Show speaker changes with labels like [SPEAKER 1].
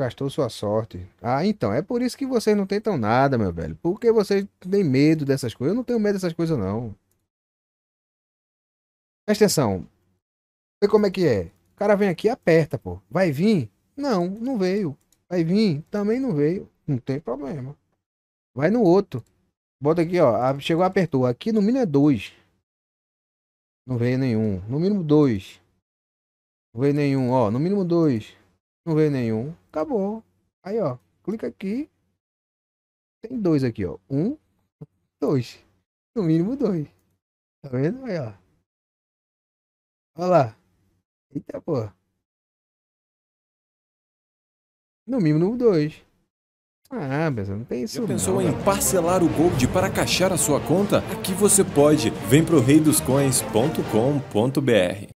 [SPEAKER 1] gastou sua sorte. Ah, então, é por isso que vocês não tentam nada, meu velho. Porque vocês têm medo dessas coisas. Eu não tenho medo dessas coisas, não. Presta atenção. Vê como é que é. O cara vem aqui aperta, pô. Vai vir? Não, não veio. Vai vir? Também não veio. Não tem problema. Vai no outro. Bota aqui, ó. Chegou, apertou. Aqui no mínimo é dois. Não veio nenhum. No mínimo dois. Não veio nenhum, ó. No mínimo dois. Não veio nenhum.
[SPEAKER 2] Acabou. Aí, ó. Clica aqui.
[SPEAKER 1] Tem dois aqui, ó. Um,
[SPEAKER 2] dois. No mínimo dois. Tá vendo? Aí, ó.
[SPEAKER 3] Olha lá. Eita, pô. No mínimo dois.
[SPEAKER 4] Ah, mas não tem isso. Já pensou não, em parcelar o Gold para
[SPEAKER 5] caixar a sua conta? Aqui você pode. Vem pro reidoscoins.com.br.